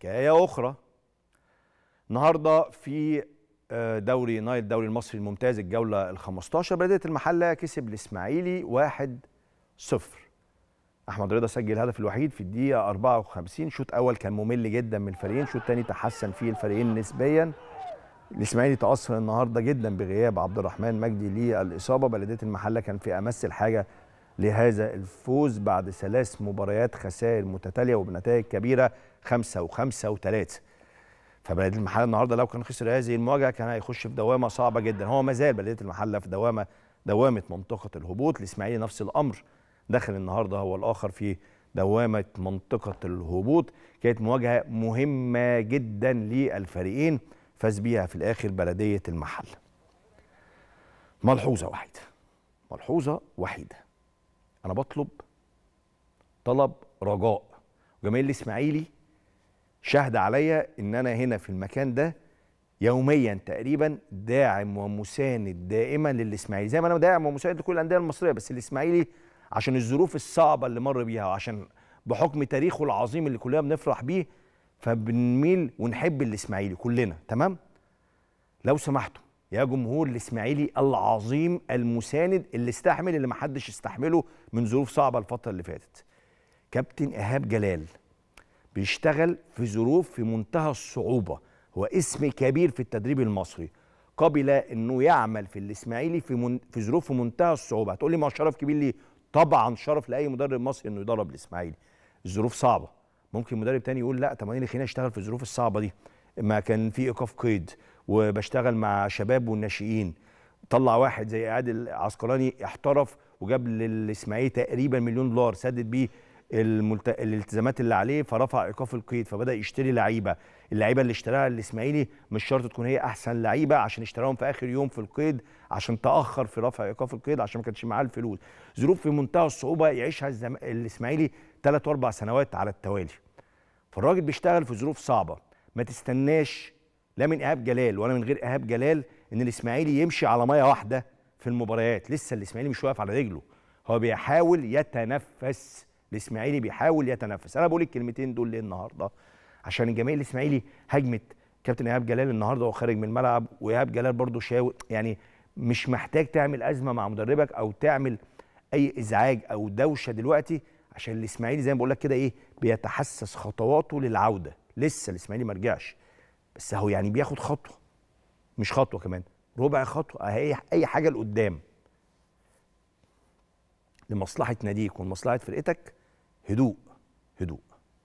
حكايه اخرى النهارده في آه، دوري نايل الدوري المصري الممتاز الجوله ال 15 بدات المحله كسب الاسماعيلي 1 0 احمد رضا سجل الهدف الوحيد في الدقيقه 54 شوط اول كان ممل جدا من الفريقين شوط ثاني تحسن فيه الفريقين نسبيا الاسماعيلي تاثر النهارده جدا بغياب عبد الرحمن مجدي للاصابه بلديه المحله كان في امس الحاجه لهذا الفوز بعد ثلاث مباريات خسائر متتاليه وبنتائج كبيره 5 و5 و3 فبلديه المحله النهارده لو كان خسر هذه المواجهه كان هيخش في دوامه صعبه جدا هو ما زال بلديه المحله في دوامه دوامه منطقه الهبوط الاسماعيلي نفس الامر دخل النهارده هو الاخر في دوامه منطقه الهبوط كانت مواجهه مهمه جدا للفريقين فاز بيها في الاخر بلديه المحله ملحوظه واحده ملحوظه وحيده انا بطلب طلب رجاء جماهير الاسماعيلي شهد عليا ان انا هنا في المكان ده يوميا تقريبا داعم ومساند دائما للاسماعيلي زي ما انا داعم ومساند لكل الانديه المصريه بس الاسماعيلي عشان الظروف الصعبه اللي مر بيها وعشان بحكم تاريخه العظيم اللي كلنا بنفرح بيه فبنميل ونحب الاسماعيلي كلنا تمام لو سمحتوا يا جمهور الاسماعيلي العظيم المساند اللي استحمل اللي محدش استحمله من ظروف صعبه الفتره اللي فاتت كابتن ايهاب جلال بيشتغل في ظروف في منتهى الصعوبه هو اسم كبير في التدريب المصري قبل انه يعمل في الاسماعيلي في من... في ظروف في منتهى الصعوبه هتقول لي ما شرف كبير ليه طبعا شرف لاي مدرب مصري انه يدرب الاسماعيلي الظروف صعبه ممكن مدرب تاني يقول لا طب انا خليني اشتغل في الظروف الصعبه دي ما كان في ايقاف قيد وبشتغل مع شباب والناشئين طلع واحد زي عادل عسقلاني احترف وجاب للاسماعيلي تقريبا مليون دولار سدد بيه الملت... الالتزامات اللي عليه فرفع ايقاف القيد فبدا يشتري لعيبه اللعيبه اللي اشتراها الاسماعيلي مش شرط تكون هي احسن لعيبه عشان اشتراهم في اخر يوم في القيد عشان تاخر في رفع ايقاف القيد عشان ما كانش معاه الفلوس ظروف في منتهى الصعوبه يعيشها الزم... الاسماعيلي ثلاث واربع سنوات على التوالي فالراجل بيشتغل في ظروف صعبه ما تستناش لا من ايهاب جلال ولا من غير ايهاب جلال ان الاسماعيلي يمشي على ميه واحده في المباريات لسه الاسماعيلي مش واقف على رجله هو بيحاول يتنفس الاسماعيلي بيحاول يتنفس انا بقول الكلمتين دول ليه النهارده عشان الجماهير الاسماعيلي هجمت كابتن ايهاب جلال النهارده وهو خارج من الملعب وايهاب جلال برده شاوي يعني مش محتاج تعمل ازمه مع مدربك او تعمل اي ازعاج او دوشه دلوقتي عشان الاسماعيلي زي ما بقول لك كده ايه بيتحسس خطواته للعوده لسه الاسماعيلي ما رجعش بس هو يعني بياخد خطوه مش خطوه كمان ربع خطوه اهي اي حاجه لقدام لمصلحه ناديك ومصلحه فرقتك هدوء هدوء